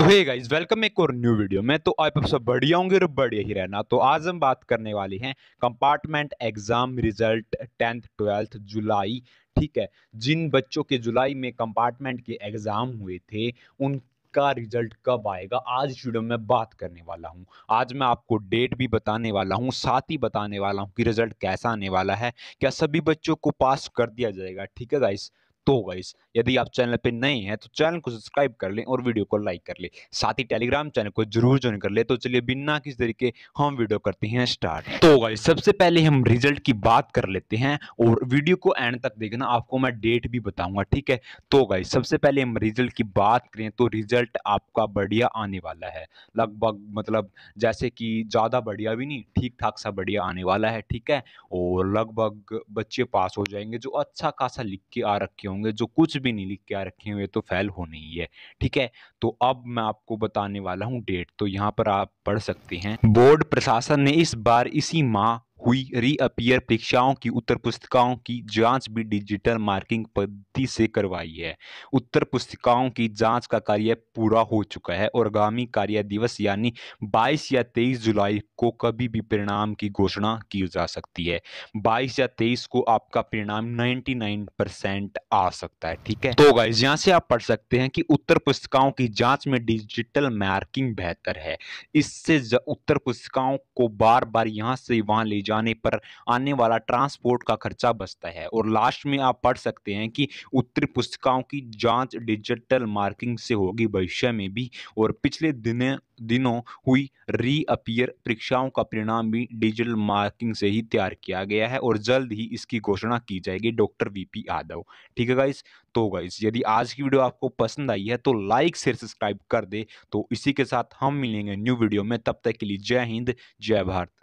तो hey guys welcome एक और न्यू वीडियो में तो आप सब बढ़िया होंगे और बढ़िया ही रहना तो आज हम बात करने वाले हैं compartment exam result tenth twelfth जुलाई ठीक है जिन बच्चों के जुलाई में कंपार्टमेंट के एग्जाम हुए थे उन का रिजल्ट कब आएगा आज वीडियो में बात करने वाला हूं आज मैं आपको डेट भी बताने वाला हूं साथ ही बताने वाला हूं कि रिजल्ट कैसा आने वाला है क्या सभी बच्चों को पास कर दिया जाएगा ठीक है गाइस तो गाइस यदि आप चैनल पे नए हैं तो चैनल को सब्सक्राइब कर लें और वीडियो को लाइक कर लें साथ ही टेलीग्राम चैनल को जरूर ज्वाइन कर लें तो चलिए बिना किस तरीके हम वीडियो करते हैं स्टार्ट तो गाइस सबसे पहले हम रिजल्ट की बात कर लेते हैं और वीडियो को एंड तक देखना आपको मैं डेट भी बताऊंगा ठीक है तो गाइस सबसे पहले हम रिजल्ट की बात करें तो रिजल्ट आपका बढ़िया आने वाला है लगभग मतलब जैसे कि ज़्यादा बढ़िया भी नहीं ठीक ठाक सा बढ़िया आने वाला है ठीक है और लगभग बच्चे पास हो जाएंगे जो अच्छा खासा लिख के आ रखे होंगे होंगे जो कुछ भी नहीं लिख के आ रखे हुए तो फेल होने ही है ठीक है तो अब मैं आपको बताने वाला हूँ डेट तो यहाँ पर आप पढ़ सकते हैं बोर्ड प्रशासन ने इस बार इसी माह हुई रीअपियर परीक्षाओं की उत्तर पुस्तिकाओं की जांच भी डिजिटल मार्किंग पद्धति से करवाई है उत्तर पुस्तिकाओं की जांच का कार्य पूरा हो चुका है और आगामी कार्य दिवस यानी 22 या 23 जुलाई को कभी भी परिणाम की घोषणा की जा सकती है 22 या 23 को आपका परिणाम 99 परसेंट आ सकता है ठीक है तो गाइज यहाँ से आप पढ़ सकते हैं कि उत्तर पुस्तिकाओं की जाँच में डिजिटल मार्किंग बेहतर है इससे उत्तर पुस्तिकाओं को बार बार यहाँ से वहां ले जाने पर आने वाला ट्रांसपोर्ट का खर्चा बचता है और लास्ट में आप पढ़ सकते हैं कि उत्तर पुस्तिकाओं की जांच डिजिटल मार्किंग से होगी भविष्य में भी और पिछले दिनों दिनों हुई रीअपियर परीक्षाओं का परिणाम भी डिजिटल मार्किंग से ही तैयार किया गया है और जल्द ही इसकी घोषणा की जाएगी डॉक्टर वीपी यादव ठीक है गाइस तो गाइस यदि आज की वीडियो आपको पसंद आई है तो लाइक शेयर सब्सक्राइब कर दे तो इसी के साथ हम मिलेंगे न्यू वीडियो में तब तक के लिए जय हिंद जय भारत